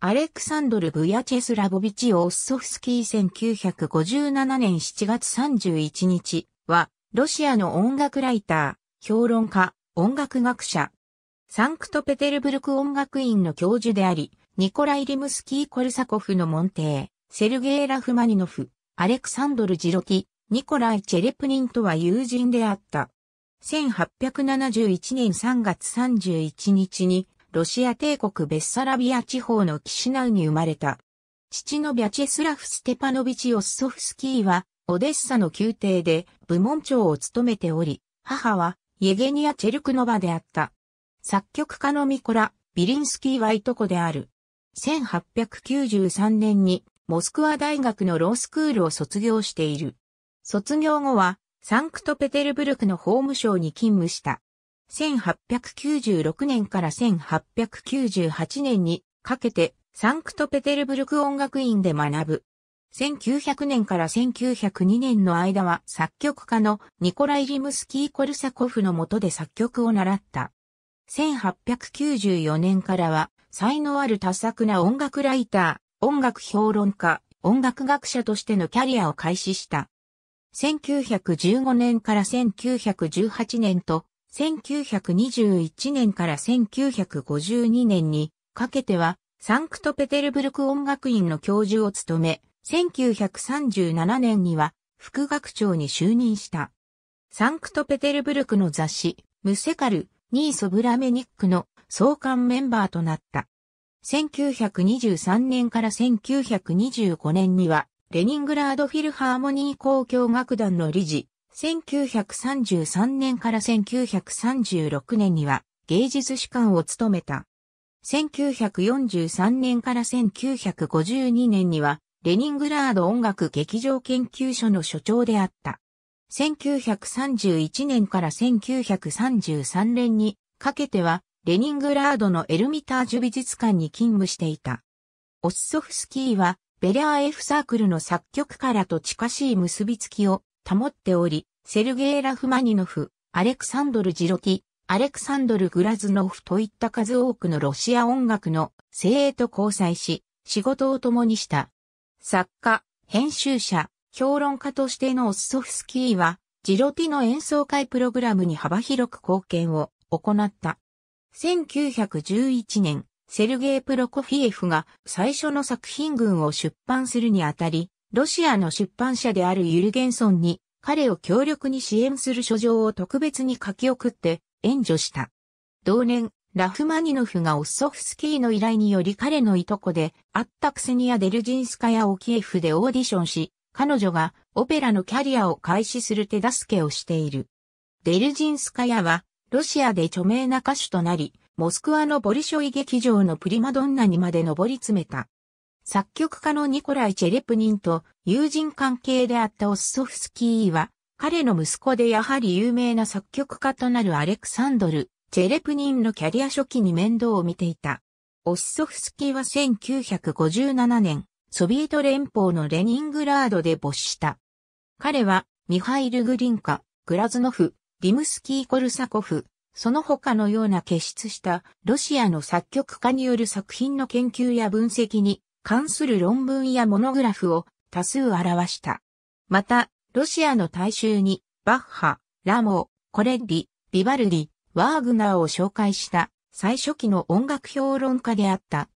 アレクサンドル・ブヤチェスラボビチ・オッソフスキー1957年7月31日は、ロシアの音楽ライター、評論家、音楽学者、サンクトペテルブルク音楽院の教授であり、ニコライ・リムスキー・コルサコフの門弟、セルゲイ・ラフマニノフ、アレクサンドル・ジロキ、ニコライ・チェレプニンとは友人であった。1871年3月31日にロシア帝国ベッサラビア地方のキシナウに生まれた。父のビャチェスラフ・ステパノビチ・オッソフスキーは、オデッサの宮廷で部門長を務めており、母はイェゲニア・チェルクノバであった。作曲家のミコラ・ビリンスキーはいとこである。1893年にモスクワ大学のロースクールを卒業している。卒業後はサンクトペテルブルクの法務省に勤務した。1896年から1898年にかけてサンクトペテルブルク音楽院で学ぶ。1900年から1902年の間は作曲家のニコライ・リムスキー・コルサコフの下で作曲を習った。1894年からは才能ある多作な音楽ライター、音楽評論家、音楽学者としてのキャリアを開始した。1915年から1918年と1921年から1952年にかけては、サンクトペテルブルク音楽院の教授を務め、1937年には副学長に就任した。サンクトペテルブルクの雑誌、ムセカル、ニーソブラメニックの創刊メンバーとなった。1923年から1925年には、レニングラードフィルハーモニー交響楽団の理事、1933年から1936年には芸術士官を務めた。1943年から1952年にはレニングラード音楽劇場研究所の所長であった。1931年から1933年にかけてはレニングラードのエルミタージュ美術館に勤務していた。オッソフスキーはベレアー F サークルの作曲家らと近しい結びつきを保っており、セルゲイ・ラフマニノフ、アレクサンドル・ジロティ、アレクサンドル・グラズノフといった数多くのロシア音楽の精鋭と交際し、仕事を共にした。作家、編集者、評論家としてのオスソフスキーは、ジロティの演奏会プログラムに幅広く貢献を行った。1911年、セルゲイ・プロコフィエフが最初の作品群を出版するにあたり、ロシアの出版社であるユルゲンソンに彼を強力に支援する書状を特別に書き送って援助した。同年、ラフマニノフがオッソフスキーの依頼により彼のいとこであったクセニア・デルジンスカヤをキエフでオーディションし、彼女がオペラのキャリアを開始する手助けをしている。デルジンスカヤはロシアで著名な歌手となり、モスクワのボリショイ劇場のプリマドンナにまで上り詰めた。作曲家のニコライ・チェレプニンと友人関係であったオスソフスキーは、彼の息子でやはり有名な作曲家となるアレクサンドル・チェレプニンのキャリア初期に面倒を見ていた。オスソフスキーは1957年、ソビエト連邦のレニングラードで没した。彼は、ミハイル・グリンカ、グラズノフ、リムスキー・コルサコフ、その他のような傑出したロシアの作曲家による作品の研究や分析に関する論文やモノグラフを多数表した。また、ロシアの大衆に、バッハ、ラモコレッリ、ビバルディ、ワーグナーを紹介した最初期の音楽評論家であった。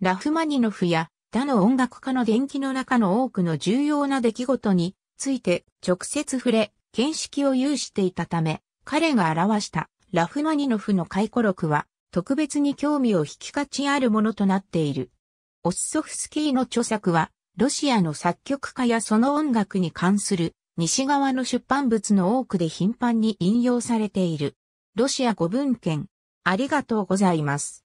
ラフマニノフや他の音楽家の伝記の中の多くの重要な出来事について直接触れ、見識を有していたため、彼が表したラフマニノフの回顧録は特別に興味を引き勝ちあるものとなっている。オスソフスキーの著作は、ロシアの作曲家やその音楽に関する西側の出版物の多くで頻繁に引用されている。ロシア語文献。ありがとうございます。